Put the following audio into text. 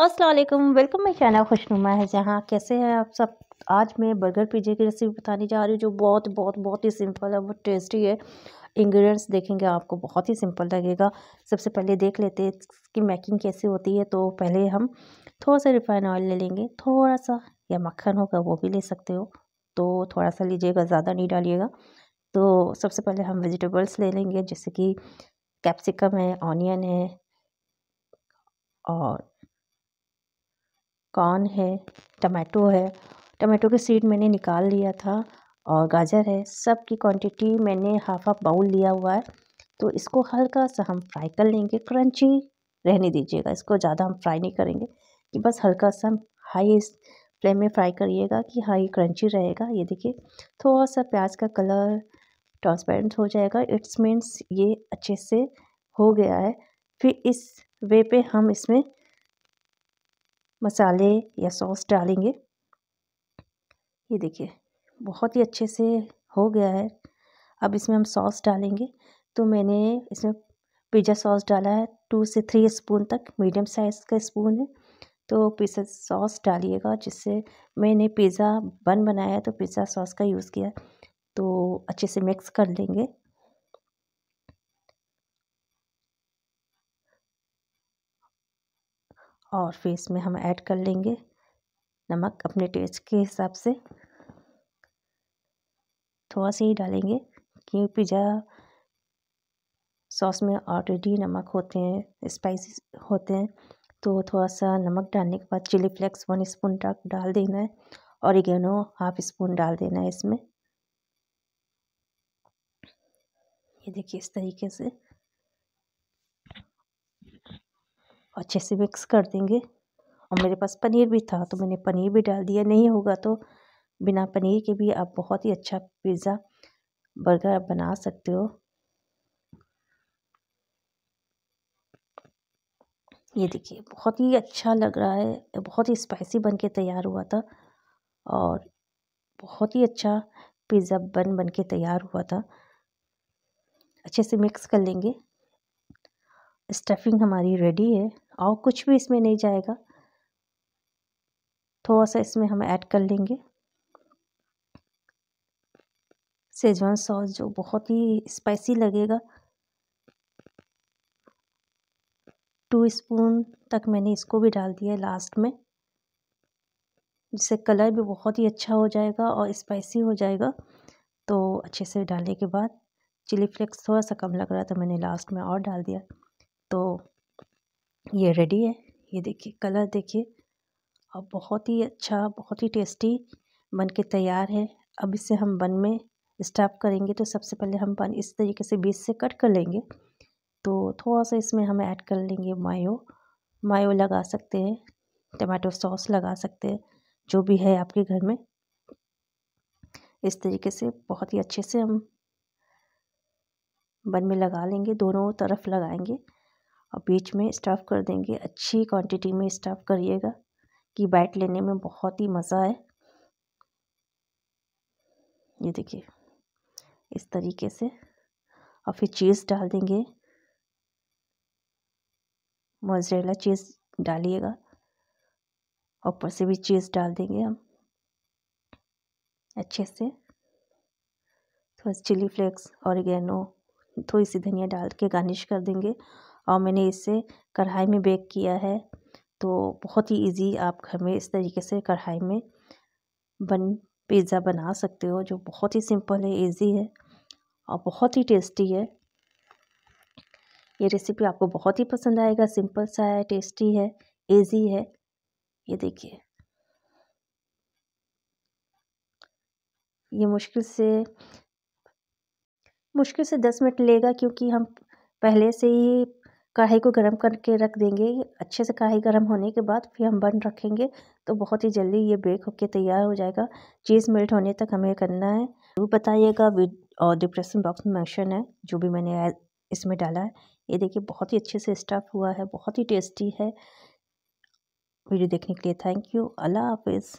Aslam welcome my channel खुशनुमा है जहाँ कैसे हैं आप सब आज मैं बर्गर पिज्जे की रेसिपी बताने जा रही हूँ जो बहुत बहुत बहुत ही सिंपल है बहुत टेस्टी है इंग्रेडिएंट्स देखेंगे आपको बहुत ही सिंपल लगेगा सबसे पहले देख लेते हैं इसकी मेकिंग कैसी होती है तो पहले हम थोड़ा सा रिफाइन ऑयल ले लेंगे थोड़ा सा या मक्खन होगा वो भी ले सकते हो तो थोड़ा सा लीजिएगा ज़्यादा नहीं डालिएगा तो सबसे पहले हम वेजिटेबल्स ले लेंगे जैसे कि कैप्सिकम है ऑनियन है और कॉर्न है टमाटो है टमाटो के सीड मैंने निकाल लिया था और गाजर है सब की क्वांटिटी मैंने हाफ हाफ बाउल लिया हुआ है तो इसको हल्का सा हम फ्राई कर लेंगे क्रंची रहने दीजिएगा इसको ज़्यादा हम फ्राई नहीं करेंगे कि बस हल्का सा हाई फ्लेम में फ्राई करिएगा कि हाई क्रंची रहेगा ये देखिए थोड़ा सा प्याज का कलर ट्रांसपेरेंट हो जाएगा इट्स मीन्स ये अच्छे से हो गया है फिर इस वे पे हम इसमें मसाले या सॉस डालेंगे ये देखिए बहुत ही अच्छे से हो गया है अब इसमें हम सॉस डालेंगे तो मैंने इसमें पिज़्ज़ा सॉस डाला है टू से थ्री स्पून तक मीडियम साइज़ का स्पून है तो पिज़्ज़ा सॉस डालिएगा जिससे मैंने पिज़्ज़ा बन बनाया है तो पिज़्ज़ा सॉस का यूज़ किया तो अच्छे से मिक्स कर लेंगे और फिर इसमें हम ऐड कर लेंगे नमक अपने टेस्ट के हिसाब से थोड़ा सा ही डालेंगे क्योंकि पिज़्ज़ा सॉस में ऑलरेडी नमक होते हैं स्पाइसी होते हैं तो थोड़ा सा नमक डालने के बाद चिली फ्लेक्स वन स्पून डाल देना है और इगेनो हाफ स्पून डाल देना है इसमें ये देखिए इस तरीके से अच्छे से मिक्स कर देंगे और मेरे पास पनीर भी था तो मैंने पनीर भी डाल दिया नहीं होगा तो बिना पनीर के भी आप बहुत ही अच्छा पिज़्ज़ा बर्गर आप बना सकते हो ये देखिए बहुत ही अच्छा लग रहा है बहुत ही स्पाइसी बन के तैयार हुआ था और बहुत ही अच्छा पिज़्ज़ा बन बन के तैयार हुआ था अच्छे से मिक्स कर लेंगे स्टफिंग हमारी रेडी है और कुछ भी इसमें नहीं जाएगा थोड़ा सा इसमें हम ऐड कर लेंगे सेजवान सॉस जो बहुत ही स्पाइसी लगेगा टू स्पून तक मैंने इसको भी डाल दिया लास्ट में जिससे कलर भी बहुत ही अच्छा हो जाएगा और स्पाइसी हो जाएगा तो अच्छे से डालने के बाद चिली फ्लेक्स थोड़ा सा कम लग रहा था मैंने लास्ट में और डाल दिया तो ये रेडी है ये देखिए कलर देखिए और बहुत ही अच्छा बहुत ही टेस्टी बन के तैयार है अब इसे हम बन में स्टाफ करेंगे तो सबसे पहले हम बन इस तरीके से बीज से कट कर लेंगे तो थोड़ा सा इसमें हम ऐड कर लेंगे मायो मायो लगा सकते हैं टमाटो सॉस लगा सकते हैं जो भी है आपके घर में इस तरीके से बहुत ही अच्छे से हम बन में लगा लेंगे दोनों तरफ लगाएंगे और बीच में स्टफ़ कर देंगे अच्छी क्वांटिटी में स्टफ़ करिएगा कि बाइट लेने में बहुत ही मज़ा आए ये देखिए इस तरीके से और फिर चीज़ डाल देंगे मोजरेला चीज़ डालिएगा ऊपर से भी चीज़ डाल देंगे हम अच्छे से थोड़ा चिली फ्लेक्स और थोड़ी सी धनिया डाल के गार्निश कर देंगे और मैंने इसे कढ़ाई में बेक किया है तो बहुत ही इजी आप घर में इस तरीके से कढ़ाई में बन पिज़्ज़ा बना सकते हो जो बहुत ही सिंपल है इजी है और बहुत ही टेस्टी है ये रेसिपी आपको बहुत ही पसंद आएगा सिंपल सा है टेस्टी है इजी है ये देखिए ये मुश्किल से मुश्किल से दस मिनट लेगा क्योंकि हम पहले से ही कढ़ाई को गर्म करके रख देंगे अच्छे से कढ़ाई गर्म होने के बाद फिर हम बंद रखेंगे तो बहुत ही जल्दी ये बेक होके तैयार हो जाएगा चीज़ मेल्ट होने तक हमें करना है वो बताइएगा और डिप्रेशन बॉक्स में मैशन है जो भी मैंने इसमें डाला है ये देखिए बहुत ही अच्छे से स्टफ़ हुआ है बहुत ही टेस्टी है वीडियो देखने के लिए थैंक यू अल्लाह हाफिज़